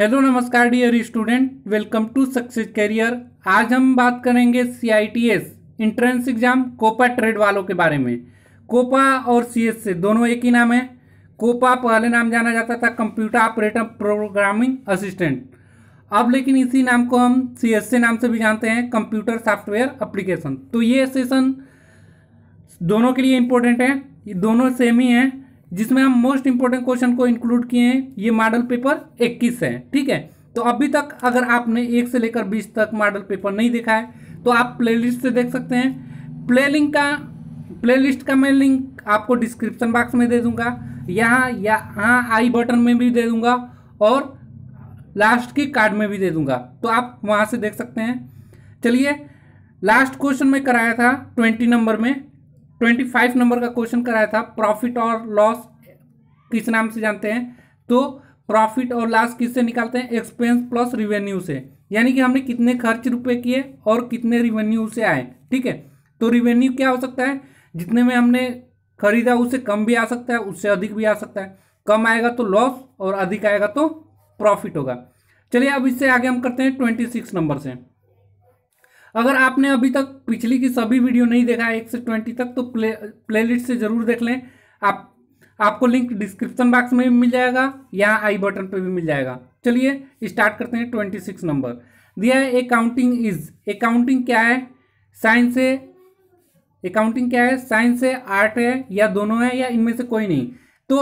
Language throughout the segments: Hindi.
हेलो नमस्कार dear student welcome to success career आज हम बात करेंगे C I T S entrance exam COPA trade वालों के बारे में कोपा और सी एस से दोनों एक ही नाम है कोपा पहले नाम जाना जाता था कंप्यूटर ऑपरेटर प्रोग्रामिंग असिस्टेंट अब लेकिन इसी नाम को हम सी एस नाम से भी जानते हैं कंप्यूटर सॉफ्टवेयर अप्लीकेशन तो ये सेशन दोनों के लिए इम्पोर्टेंट है दोनों सेम ही हैं जिसमें हम मोस्ट इंपोर्टेंट क्वेश्चन को इंक्लूड किए हैं ये मॉडल पेपर इक्कीस है ठीक है तो अभी तक अगर आपने एक से लेकर बीस तक मॉडल पेपर नहीं देखा है तो आप प्लेलिस्ट से देख सकते हैं प्ले का प्लेलिस्ट का मैं लिंक आपको डिस्क्रिप्शन बॉक्स में दे दूंगा यहाँ या यहाँ आई बटन में भी दे दूंगा और लास्ट की कार्ड में भी दे दूंगा तो आप वहाँ से देख सकते हैं चलिए लास्ट क्वेश्चन में कराया था ट्वेंटी नंबर में ट्वेंटी फाइव नंबर का क्वेश्चन कराया था प्रॉफिट और लॉस किस नाम से जानते हैं तो प्रॉफिट और लॉस किससे निकालते हैं एक्सपेंस प्लस रिवेन्यू से यानी कि हमने कितने खर्च रुपए किए और कितने रिवेन्यू से आए ठीक है तो रिवेन्यू क्या हो सकता है जितने में हमने खरीदा उससे कम भी आ सकता है उससे अधिक भी आ सकता है कम आएगा तो लॉस और अधिक आएगा तो प्रॉफिट होगा चलिए अब इससे आगे हम करते हैं ट्वेंटी सिक्स नंबर से अगर आपने अभी तक पिछली की सभी वीडियो नहीं देखा है एक से ट्वेंटी तक तो प्ले प्लेलिस्ट से ज़रूर देख लें आप आपको लिंक डिस्क्रिप्शन बॉक्स में भी मिल जाएगा या आई बटन पर भी मिल जाएगा चलिए स्टार्ट करते हैं ट्वेंटी सिक्स नंबर दिया है अकाउंटिंग इज अकाउंटिंग क्या है साइंस है अकाउंटिंग क्या है साइंस है आर्ट है या दोनों है या इनमें से कोई नहीं तो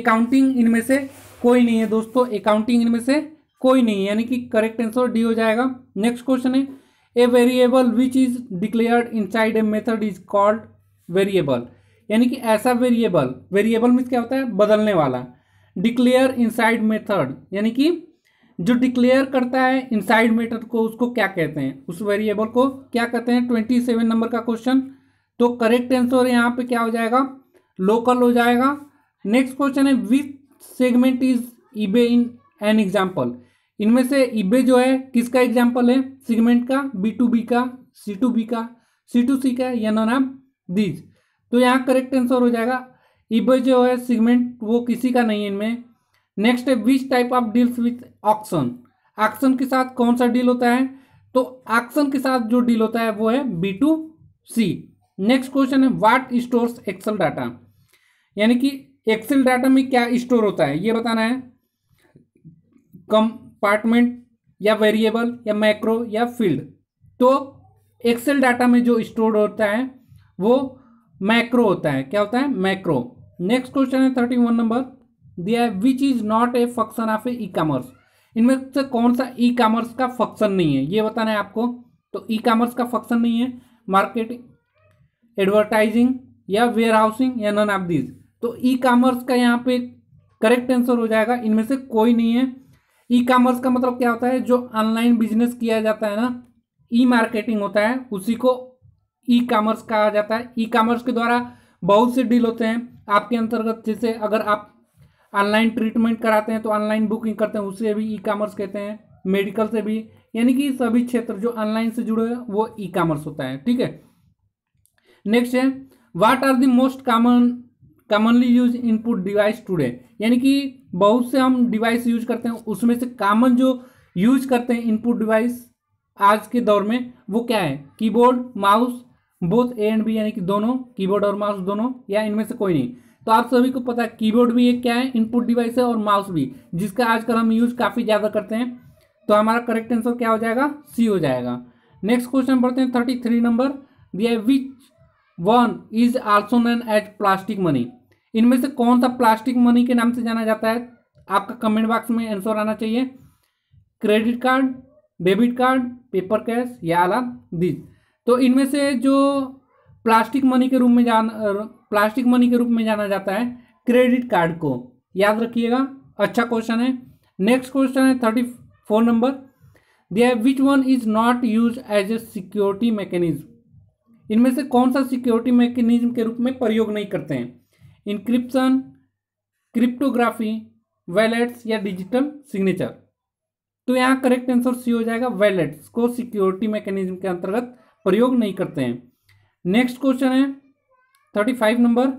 अकाउंटिंग इनमें से कोई नहीं है दोस्तों अकाउंटिंग इनमें से कोई नहीं यानी कि करेक्ट आंसर डी हो जाएगा नेक्स्ट क्वेश्चन है a variable which is declared inside a method is called variable यानी कि ऐसा वेरिएबल वेरिएबल मीन्स क्या होता है बदलने वाला डिक्लेयर इनसाइड मेथड यानी कि जो डिक्लेयर करता है इनसाइड मेथड को उसको क्या कहते हैं उस वेरिएबल को क्या कहते हैं ट्वेंटी सेवन नंबर का क्वेश्चन तो करेक्ट आंसर यहाँ पे क्या हो जाएगा लोकल हो जाएगा नेक्स्ट क्वेश्चन है which segment is eBay in an example इनमें से ईबे जो है किसका एग्जाम्पल है सेगमेंट का बी टू बी का सी टू बी का सी टू सी का या नॉन दीज तो यहाँ करेक्ट आंसर हो जाएगा इबे जो है सीगमेंट वो किसी का नहीं है इनमें नेक्स्ट है which type of deals with auction auction के साथ कौन सा डील होता है तो ऑक्शन के साथ जो डील होता है वो है B to C next question है वाट स्टोर्स एक्सेल डाटा यानी कि एक्सेल डाटा में क्या स्टोर होता है ये बताना है कंपार्टमेंट या वेरिएबल या मैक्रो या फील्ड तो एक्सेल डाटा में जो स्टोर होता है वो मैक्रो होता है क्या होता है मैक्रो नेक्स्ट क्वेश्चन है थर्टी वन नंबर दिया है which is not a function of a e commerce इनमें से कौन सा ई कॉमर्स का फंक्शन नहीं है ये बताना है आपको तो ई कॉमर्स का फंक्शन नहीं है मार्केटिंग एडवर्टाइजिंग या वेयर हाउसिंग या नन ऑफ दीज तो ई कॉमर्स का यहाँ पे करेक्ट आंसर हो जाएगा इनमें से कोई नहीं है ई कामर्स का मतलब क्या होता है जो ऑनलाइन बिजनेस किया जाता है ना ई मार्केटिंग होता है उसी को ई कॉमर्स कहा जाता है ई कॉमर्स के द्वारा बहुत से डील होते हैं आपके अंतर्गत जैसे अगर आप ऑनलाइन ट्रीटमेंट कराते हैं तो ऑनलाइन बुकिंग करते हैं उसे भी ई कॉमर्स कहते हैं मेडिकल से भी यानी कि सभी क्षेत्र जो ऑनलाइन से जुड़े हैं वो ई कॉमर्स होता है ठीक है नेक्स्ट है what are the most common commonly use input device today यानी कि बहुत से हम डिवाइस यूज करते हैं उसमें से कॉमन जो यूज करते हैं इनपुट डिवाइस आज के दौर में वो क्या है keyboard mouse both A and B यानी कि दोनों कीबोर्ड और माउस दोनों या इनमें से कोई नहीं तो आप सभी को पता है कीबोर्ड भी एक क्या है इनपुट डिवाइस है और माउस भी जिसका आजकल हम यूज काफ़ी ज़्यादा करते हैं तो हमारा करेक्ट आंसर क्या हो जाएगा सी हो जाएगा नेक्स्ट क्वेश्चन पढ़ते हैं थर्टी थ्री नंबर दिया which one is also known as plastic money इनमें से कौन सा प्लास्टिक मनी के नाम से जाना जाता है आपका कमेंट बॉक्स में आंसर आना चाहिए credit card debit card paper cash या आला दीज तो इनमें से जो प्लास्टिक मनी के रूप में जान प्लास्टिक मनी के रूप में जाना जाता है क्रेडिट कार्ड को याद रखिएगा अच्छा क्वेश्चन है नेक्स्ट क्वेश्चन है थर्टी फोर नंबर दिया which one is not use as a security mechanism इनमें से कौन सा सिक्योरिटी मैकेनिज्म के रूप में प्रयोग नहीं करते हैं इनक्रिप्शन क्रिप्टोग्राफी वैलेट्स या डिजिटल सिग्नेचर तो यहाँ करेक्ट आंसर सी हो जाएगा वैलेट्स को सिक्योरिटी मैकेनिज्म के अंतर्गत प्रयोग नहीं करते हैं नेक्स्ट क्वेश्चन है thirty five number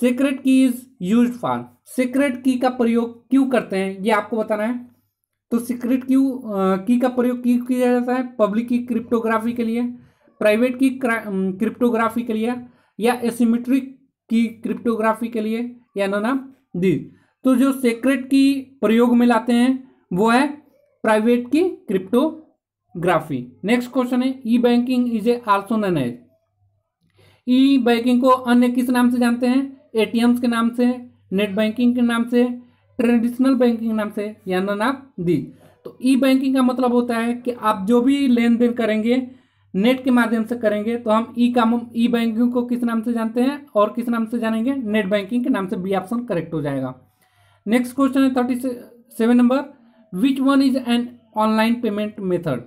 secret key is use for secret key का प्रयोग क्यों करते हैं ये आपको बताना है तो सीक्रेट क्यू की का प्रयोग क्यों किया जाता है पब्लिक की क्रिप्टोग्राफी के लिए प्राइवेट की क्रिप्टोग्राफी के लिए या एसिमेट्रिक की क्रिप्टोग्राफी के लिए या ना नाना दी तो जो सीक्रेट की प्रयोग में लाते हैं वो है प्राइवेट की क्रिप्टो ग्राफी नेक्स्ट क्वेश्चन है e banking is a also known as e banking को अन्य किस नाम से जानते हैं एटीएम्स के नाम से नेट बैंकिंग के नाम से ट्रेडिशनल बैंकिंग नाम से या नन ऑफ दी तो ई बैंकिंग का मतलब होता है कि आप जो भी लेन देन करेंगे नेट के माध्यम से करेंगे तो हम ई काम ई बैंकिंग को किस नाम से जानते हैं और किस नाम से जानेंगे नेट बैंकिंग के नाम से बी ऑप्शन करेक्ट हो जाएगा नेक्स्ट क्वेश्चन है thirty seven number which one is an online payment method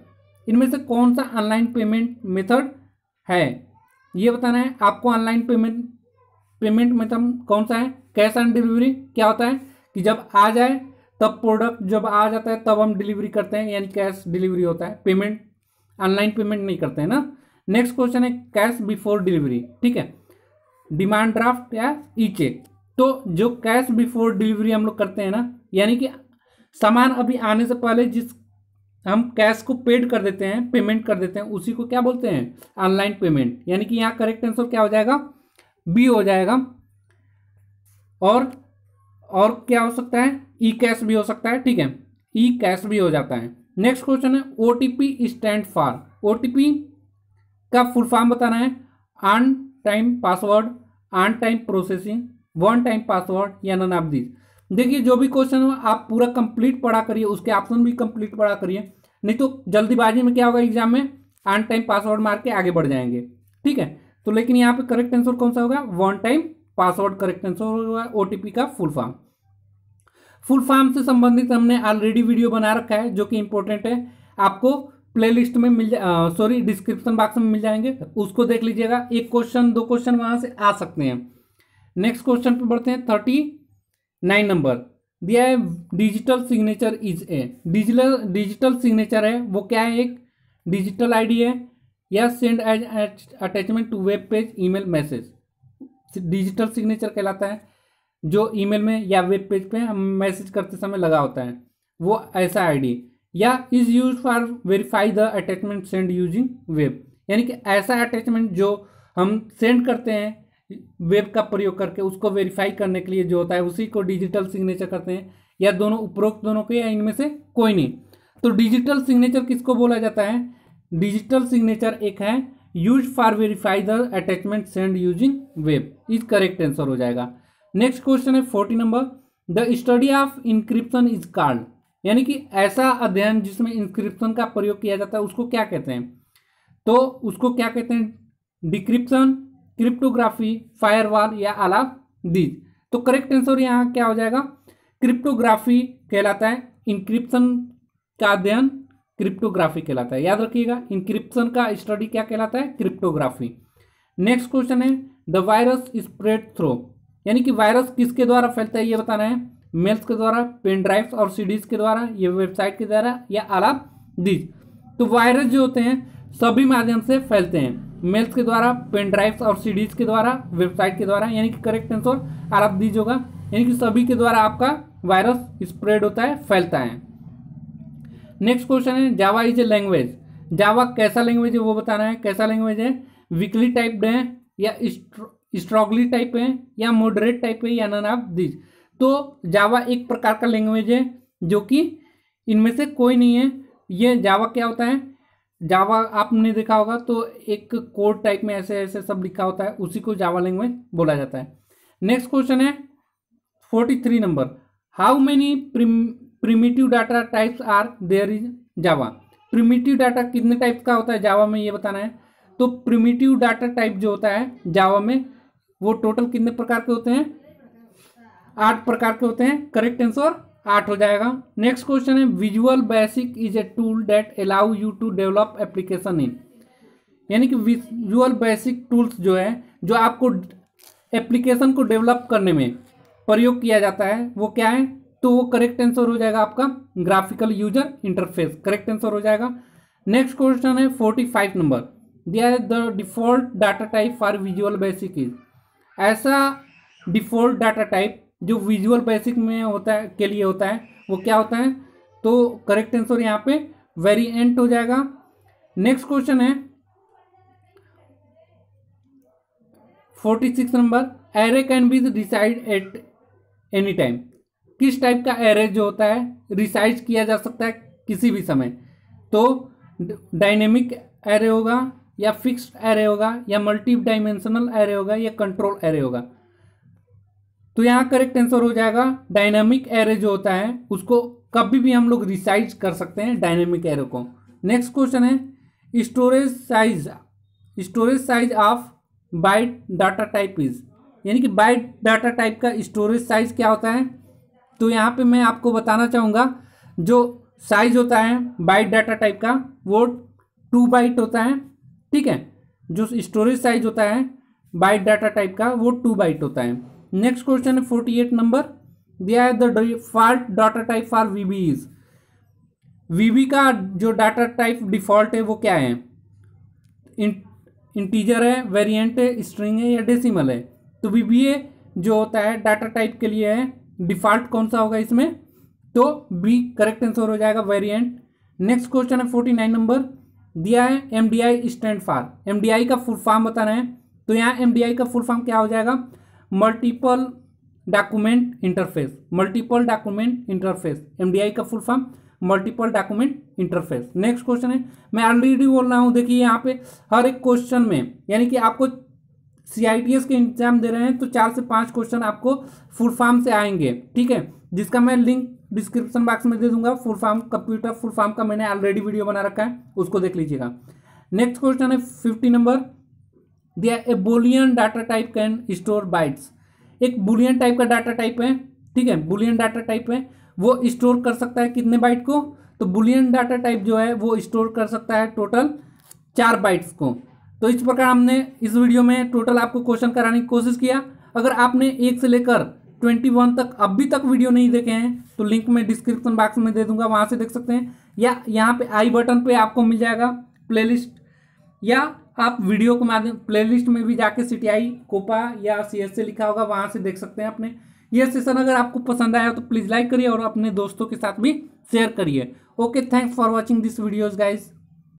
इनमें से कौन सा ऑनलाइन पेमेंट मेथड है ये बताना है आपको ऑनलाइन पेमेंट पेमेंट मेथड कौन सा है कैश ऑन डिलीवरी क्या होता है कि जब आ जाए तब प्रोडक्ट जब आ जाता है तब हम डिलीवरी करते हैं यानी कैश डिलीवरी होता है पेमेंट ऑनलाइन पेमेंट नहीं करते हैं ना नेक्स्ट क्वेश्चन है कैश बिफोर डिलीवरी ठीक है डिमांड ड्राफ्ट या ई चेक तो जो कैश बिफोर डिलीवरी हम लोग करते हैं ना यानी कि सामान अभी आने से पहले जिस हम कैश को पेड कर देते हैं पेमेंट कर देते हैं उसी को क्या बोलते हैं ऑनलाइन पेमेंट यानी कि यहाँ करेक्ट आंसर क्या हो जाएगा बी हो जाएगा और और क्या हो सकता है ई e कैश भी हो सकता है ठीक है ई e कैश भी हो जाता है नेक्स्ट क्वेश्चन है O T P stand for O T P का फुल फॉर्म बताना है on time password on time processing one time password या नन ऑफ दिस देखिए जो भी क्वेश्चन हो आप पूरा कंप्लीट पढ़ा करिए उसके ऑप्शन भी कंप्लीट पढ़ा करिए नहीं तो जल्दीबाजी में क्या होगा एग्जाम में आन टाइम पासवर्ड मार के आगे बढ़ जाएंगे ठीक है तो लेकिन यहाँ पे करेक्ट आंसर कौन सा होगा one time password correct answer होगा ओ का फुल फॉर्म फुल फॉर्म से संबंधित हमने ऑलरेडी वीडियो बना रखा है जो कि इंपॉर्टेंट है आपको प्लेलिस्ट में मिल सॉरी डिस्क्रिप्शन बॉक्स में मिल जाएंगे उसको देख लीजिएगा एक क्वेश्चन दो क्वेश्चन वहां से आ सकते हैं नेक्स्ट क्वेश्चन पे बढ़ते हैं थर्टी नाइन नंबर दिया है digital signature is a digital digital signature है वो क्या है एक डिजिटल आईडी है या send as attachment to web page email message digital signature कहलाता है जो ईमेल में या वेब पेज पे हम मैसेज करते समय लगा होता है वो ऐसा आईडी या is use for verify the attachment send using web यानी कि ऐसा अटैचमेंट जो हम सेंड करते हैं वेब का प्रयोग करके उसको वेरीफाई करने के लिए जो होता है उसी को डिजिटल सिग्नेचर करते हैं या दोनों उपरोक्त दोनों के या इनमें से कोई नहीं तो डिजिटल सिग्नेचर किसको बोला जाता है डिजिटल सिग्नेचर एक है use for verify the attachment send using web is correct answer हो जाएगा नेक्स्ट क्वेश्चन है forty number the study of encryption is called यानी कि ऐसा अध्ययन जिसमें इंक्रिप्शन का प्रयोग किया जाता है उसको क्या कहते हैं तो उसको क्या कहते हैं डिक्रिप्शन क्रिप्टोग्राफी फायरवॉल या आलाप दीज तो करेक्ट आंसर यहाँ क्या हो जाएगा क्रिप्टोग्राफी कहलाता है इंक्रिप्शन का अध्ययन क्रिप्टोग्राफी कहलाता है याद रखिएगा इंक्रिप्शन का स्टडी क्या कहलाता है क्रिप्टोग्राफी नेक्स्ट क्वेश्चन है द वायरस स्प्रेड थ्रो यानी कि वायरस किसके द्वारा फैलता है ये बताना है मेल्स के द्वारा पेन ड्राइव्स और सीडीज के द्वारा या वेबसाइट के द्वारा या आलाप दीज तो वायरस जो होते हैं सभी माध्यम से फैलते हैं मेल्स के द्वारा पेन ड्राइव्स और सीडीज के द्वारा वेबसाइट के द्वारा यानी कि correct answer all of these होगा यानी कि सभी के द्वारा आपका वायरस स्प्रेड होता है फैलता है नेक्स्ट क्वेश्चन है जावा इज ए लैंग्वेज जावा कैसा लैंग्वेज है वो बताना है कैसा लैंग्वेज है वीकली टाइप है या स्ट्रॉगली टाइप है या मॉडरेट टाइप है या नन ऑफ तो जावा एक प्रकार का लैंग्वेज है जो कि इनमें से कोई नहीं है ये जावा क्या होता है जावा आपने देखा होगा तो एक कोड टाइप में ऐसे ऐसे सब लिखा होता है उसी को जावा लैंग्वेज बोला जाता है नेक्स्ट क्वेश्चन है forty three number how many primitive data types are there is Java primitive data कितने टाइप का होता है जावा में ये बताना है तो प्रिमिटिव डाटा टाइप जो होता है जावा में वो टोटल कितने प्रकार के होते हैं आठ प्रकार के होते हैं करेक्ट आंसर आठ हो जाएगा नेक्स्ट क्वेश्चन है visual basic is a tool that allow you to develop application in यानी कि विजुअल बेसिक टूल्स जो है जो आपको एप्लीकेशन को डेवलप करने में प्रयोग किया जाता है वो क्या है तो वो करेक्ट आंसर हो जाएगा आपका graphical user interface correct answer हो जाएगा नेक्स्ट क्वेश्चन है फोर्टी फाइव नंबर दिया है the default data type for visual basic is ऐसा डिफॉल्ट डाटा टाइप जो विजुअल बेसिक में होता है के लिए होता है वो क्या होता है तो करेक्ट आंसर यहाँ पे वेरिएंट हो जाएगा नेक्स्ट क्वेश्चन है forty six number array can be decide at any time किस टाइप का एरे जो होता है रिसाइज किया जा सकता है किसी भी समय तो डायनेमिक एरे होगा या फिक्स्ड एरे होगा या मल्टी डायमेंशनल एरे होगा या कंट्रोल एरे होगा तो यहाँ करेक्ट आंसर हो जाएगा डायनामिक एरे जो होता है उसको कभी भी हम लोग रिसाइज कर सकते हैं डायनेमिक एरे को नेक्स्ट क्वेश्चन है storage size storage size of byte data type is यानी कि बाइट डाटा टाइप का स्टोरेज साइज क्या होता है तो यहाँ पे मैं आपको बताना चाहूँगा जो साइज होता है बाइट डाटा टाइप का वो टू बाइट होता है ठीक है जो स्टोरेज साइज होता है बाइट डाटा टाइप का वो टू बाइट होता है नेक्स्ट क्वेश्चन है फोर्टी एट नंबर दिया है the data type for VB is VB का जो डाटा टाइप डिफॉल्ट है वो क्या है इंटीजर है वेरिएंट है स्ट्रिंग है या डेसिमल है तो वीबी जो होता है डाटा टाइप के लिए है डिफॉल्ट कौन सा होगा इसमें तो बी करेक्ट आंसर हो जाएगा वेरिएंट नेक्स्ट क्वेश्चन है फोर्टी नाइन नंबर दिया है M D I stand for M D I का फुल फॉर्म बताना है तो यहाँ एम डी आई का फुल फॉर्म क्या हो जाएगा multiple document interface multiple document interface MDI का full form multiple document interface next question है मैं ऑलरेडी बोल रहा हूँ देखिए यहाँ पे हर एक क्वेश्चन में यानी कि आपको सी के एग्जाम दे रहे हैं तो चार से पाँच क्वेश्चन आपको फुल फॉर्म से आएंगे ठीक है जिसका मैं लिंक डिस्क्रिप्शन बॉक्स में दे दूंगा full form computer full form का मैंने ऑलरेडी वीडियो बना रखा है उसको देख लीजिएगा नेक्स्ट क्वेश्चन है फिफ्टी नंबर दिया a boolean data type can store bytes एक बुलियन टाइप का डाटा टाइप है ठीक है बुलियन डाटा टाइप है वो स्टोर कर सकता है कितने बाइट को तो बुलियन डाटा टाइप जो है वो स्टोर कर सकता है टोटल चार बाइट्स को तो इस प्रकार हमने इस वीडियो में टोटल आपको क्वेश्चन कराने की कोशिश किया अगर आपने एक से लेकर ट्वेंटी वन तक अभी तक वीडियो नहीं देखे हैं तो लिंक मैं डिस्क्रिप्शन बॉक्स में दे दूंगा वहाँ से देख सकते हैं या यहाँ पे आई बटन पे आपको मिल जाएगा प्लेलिस्ट या आप वीडियो के माध्यम प्लेलिस्ट में भी जाके सी कोपा या सी से लिखा होगा वहाँ से देख सकते हैं अपने ये सेशन अगर आपको पसंद आया तो प्लीज़ लाइक करिए और अपने दोस्तों के साथ भी शेयर करिए okay thanks for watching this videos guys